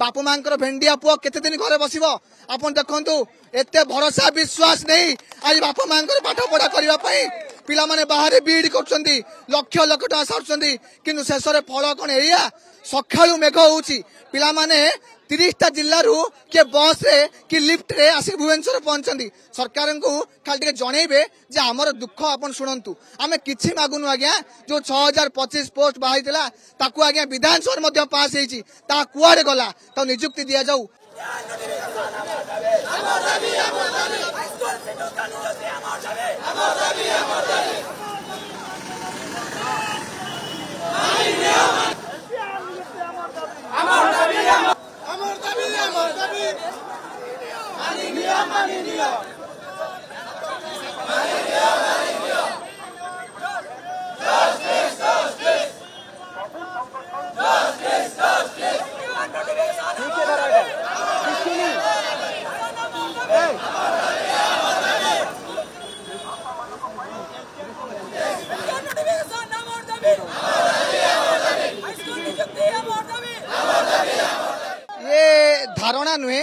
ବାପା ମାଙ୍କର ଭେଣ୍ଡିଆ ପୁଅ କେତେ ଦିନ ଘରେ ବସିବ ଆପଣ ଦେଖନ୍ତୁ ଏତେ ଭରସା ବିଶ୍ୱାସ ନେଇ ଆଜି ବାପା ମାଙ୍କର ପାଠ ପଢା କରିବା ପାଇଁ ପିଲାମାନେ ବାହାରେ ବିଇଡି କରୁଛନ୍ତି ଲକ୍ଷ ଲକ୍ଷ ଟଙ୍କା ସାରୁଛନ୍ତି କିନ୍ତୁ ଶେଷରେ ଫଳ କ'ଣ ଏଇଆ ସକାଳୁ ମେଘ ହେଉଛି ପିଲାମାନେ তিরিশটা জেলার কি বসরে কি লিফ্টরে আসি ভুবনেশ্বর পৌঁছাতে সরকার খালি টিকি জনাইবে যে আমার দুঃখ আপনার শুণতু আমি কিছু মাগুনু আজ্ঞা যে ছ হাজার পঁচিশ পোস্ট বাহারি তাকে আজ্ঞা বিধানসভার পাস হয়েছি তা কুয়াড়ে গলা তা নিযুক্তি দিয়া যাও ধারণা নুহে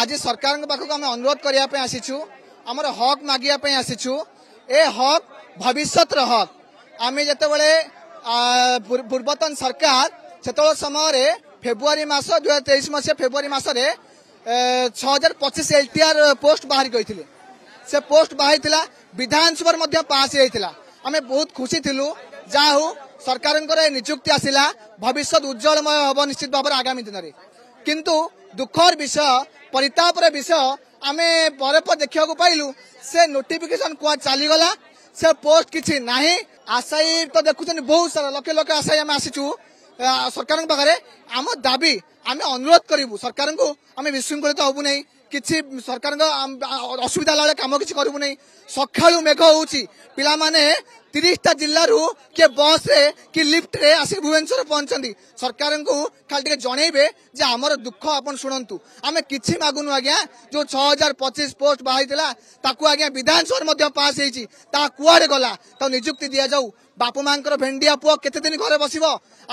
আজ সরকার পাখক আমি অনুরোধ করা আসিছু আমার হক মাগিয়া আসিছু এ হক ভবিষ্যতর হক আমি যেতবে পূর্বতন সরকার সেতবে সময় ফেব্রুয়ারি মাস দুই হাজার তেইশ মশিয়া ফেব্রুয়ারি মাসে ছ হাজার পঁচিশ এলটিআর পোস্ট বাহারি করে সে পোস্ট বাহারি বিধানসভার মধ্যে পাস হয়েছিল আমি বহুত খুশি থিলু যা হো সরকারঙ্কর নিযুক্তি আসিলা ভবিষ্যৎ উজ্জ্বলময় হব নিশ্চিত ভাবে আগামী দিনরে কিন্তু দুঃখর বিষয় পরিতাপর বিষয় আমি পরে পর দেখা পাইলু সে নোটিফিকেশন কুয়া চালগলা সে পোস্ট কিছু না আশায়ী তো দেখুছেন বহু সারা লক্ষ লক্ষ আশায়ী আমি আসিছু সরকার পাখে আম দাবি আমি অনুরোধ করবু সরকার আমি বিশৃঙ্খলিত হবু না କିଛି ସରକାରଙ୍କ ଅସୁବିଧା ହେଲା ବେଳେ କାମ କିଛି କରିବୁ ନାହିଁ ସକାଳୁ ମେଘ ହେଉଛି ପିଲାମାନେ তিরিশটা ଜିଲ୍ଲାରୁ କିଏ ବସ୍ରେ କି ଲିଫ୍ଟରେ ଆସି ଭୁବନେଶ୍ୱର ପହଞ୍ଚନ୍ତି ସରକାରଙ୍କୁ ଖାଲି ଟିକେ ଜଣେଇବେ ଯେ ଆମର ଦୁଃଖ ଆପଣ ଶୁଣନ୍ତୁ ଆମେ କିଛି ମାଗୁନୁ ଆଜ୍ଞା ଯୋଉ ଛଅ ହଜାର ପଚିଶ ପୋଷ୍ଟ ବାହାରିଥିଲା ତାକୁ ଆଜ୍ଞା ବିଧାନସଭାରେ ମଧ୍ୟ ପାସ୍ ହେଇଛି ତାହା କୁଆଡ଼େ ଗଲା ତାକୁ ନିଯୁକ୍ତି ଦିଆଯାଉ ବାପା ମାଙ୍କର ଭେଣ୍ଡିଆ ପୁଅ କେତେ ଦିନ ଘରେ ବସିବ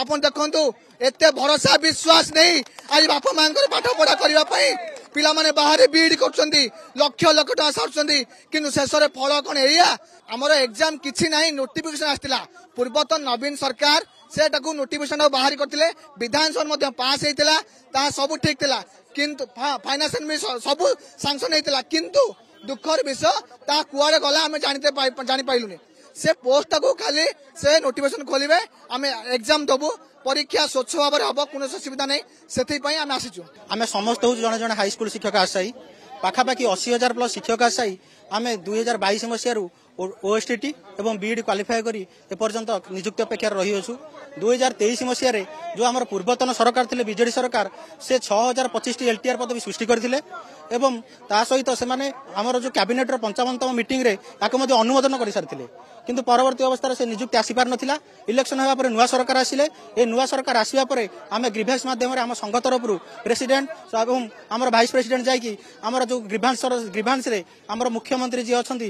ଆପଣ ଦେଖନ୍ତୁ ଏତେ ଭରସା ବିଶ୍ୱାସ ନେଇ ଆଜି ବାପା ମାଙ୍କର ପାଠପଢ଼ା କରିବା ପାଇଁ ପିଲାମାନେ ବାହାରେ ବିଇଡି କରୁଛନ୍ତି ଲକ୍ଷ ଲକ୍ଷ ଟଙ୍କା ସାରୁଛନ୍ତି କିନ୍ତୁ ଶେଷରେ ଫଳ କ'ଣ ଏଇଆ ଆମର ଏକ୍ଜାମ କିଛି ନାହିଁ নোটিফিকেসন আসছিল পূর্বতন নবীন সরকার সেটা নোটিফিকেসন বাহার করলে বিধানসভা পাস হয়েছিল তাহা সবু ঠিক লা কিন্তু ফাইনান্স সবু সাংসন হয়েছিল কিন্তু দুঃখর বিষয় তা কুয়াড়ে গলা আমি জানিতে জাঁপারুনি সে পোস্টটাকে খালি সে নোটিফিকেসন খোলবে আমি এক্সাম দেবু পরীক্ষা স্বচ্ছ ভাবে হব কোণী অসুবিধা নেই সেপাই আমি আসিছু আমি সমস্ত হচ্ছে জন জন হাইস্কুল শিক্ষক আশায়ী পাখাপাখি অশী হাজার প্লস শিক্ষক আশায়ী আমি দুই হাজার বাইশ মশিয়ার ଓଏସ୍ଟିଟି ଏବଂ ବିଇଡି କ୍ୱାଲିଫାଏ କରି ଏପର୍ଯ୍ୟନ୍ତ ନିଯୁକ୍ତି ଅପେକ୍ଷାରେ ରହିଅଛୁ ଦୁଇ ହଜାର ତେଇଶ ମସିହାରେ ଯେଉଁ ଆମର ପୂର୍ବତନ ସରକାର ଥିଲେ ବିଜେଡି ସରକାର ସେ ଛଅ ହଜାର ପଚିଶଟି ଏଲ୍ଟିଆର୍ ପଦବୀ ସୃଷ୍ଟି କରିଥିଲେ ଏବଂ ତା ସହିତ ସେମାନେ ଆମର ଯେଉଁ କ୍ୟାବିନେଟ୍ର ପଞ୍ଚାବନତମ ମିଟିଂରେ ତାକୁ ମଧ୍ୟ ଅନୁମୋଦନ କରିସାରିଥିଲେ କିନ୍ତୁ ପରବର୍ତ୍ତୀ ଅବସ୍ଥାରେ ସେ ନିଯୁକ୍ତି ଆସିପାରିନଥିଲା ଇଲେକ୍ସନ୍ ହେବା ପରେ ନୂଆ ସରକାର ଆସିଲେ ଏ ନୂଆ ସରକାର ଆସିବା ପରେ ଆମେ ଗ୍ରିଭାନ୍ସ ମାଧ୍ୟମରେ ଆମ ସଂଘ ତରଫରୁ ପ୍ରେସିଡେଣ୍ଟ ଏବଂ ଆମର ଭାଇସ୍ ପ୍ରେସିଡେଣ୍ଟ ଯାଇକି ଆମର ଯେଉଁ ଗ୍ରିଭାନ୍ସ ଗ୍ରିଭାନ୍ସରେ ଆମର ମୁଖ୍ୟମନ୍ତ୍ରୀ ଯିଏ ଅଛନ୍ତି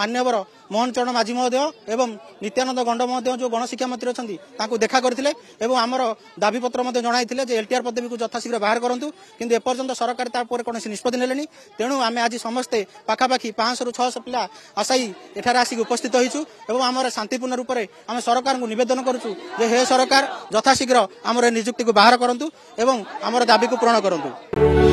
ମାନ୍ୟବର ମୋହନ ଚରଣ ମାଝୀ ମହୋଦୟ ଏବଂ ନିତ୍ୟାନନ୍ଦ ଗଣ୍ଡ ମହୋଦୟ ଯେଉଁ ଗଣଶିକ୍ଷା ମନ୍ତ୍ରୀ ଅଛନ୍ତି ତାଙ୍କୁ ଦେଖା କରିଥିଲେ ଏବଂ ଆମର ଦାବିପତ୍ର ମଧ୍ୟ ଜଣାଇଥିଲେ ଯେ ଏଲ୍ଟିଆର୍ ପଦବୀକୁ ଯଥାଶୀଘ୍ର ବାହାର କରନ୍ତୁ କିନ୍ତୁ ଏପର୍ଯ୍ୟନ୍ତ ସରକାର ତା ଉପରେ କୌଣସି ନିଷ୍ପତ୍ତି ନେଲେନି ତେଣୁ ଆମେ ଆଜି ସମସ୍ତେ ପାଖାପାଖି ପାଞ୍ଚଶହରୁ ଛଅଶହ ପିଲା ଆଶାୟୀ ଏଠାରେ ଆସିକି ଉପସ୍ଥିତ ହୋଇଛୁ ଏବଂ ଆମର ଶାନ୍ତିପୂର୍ଣ୍ଣ ରୂପରେ ଆମେ ସରକାରଙ୍କୁ ନିବେଦନ କରୁଛୁ ଯେ ହେ ସରକାର ଯଥାଶୀଘ୍ର ଆମର ନିଯୁକ୍ତିକୁ ବାହାର କରନ୍ତୁ ଏବଂ ଆମର ଦାବିକୁ ପୂରଣ କରନ୍ତୁ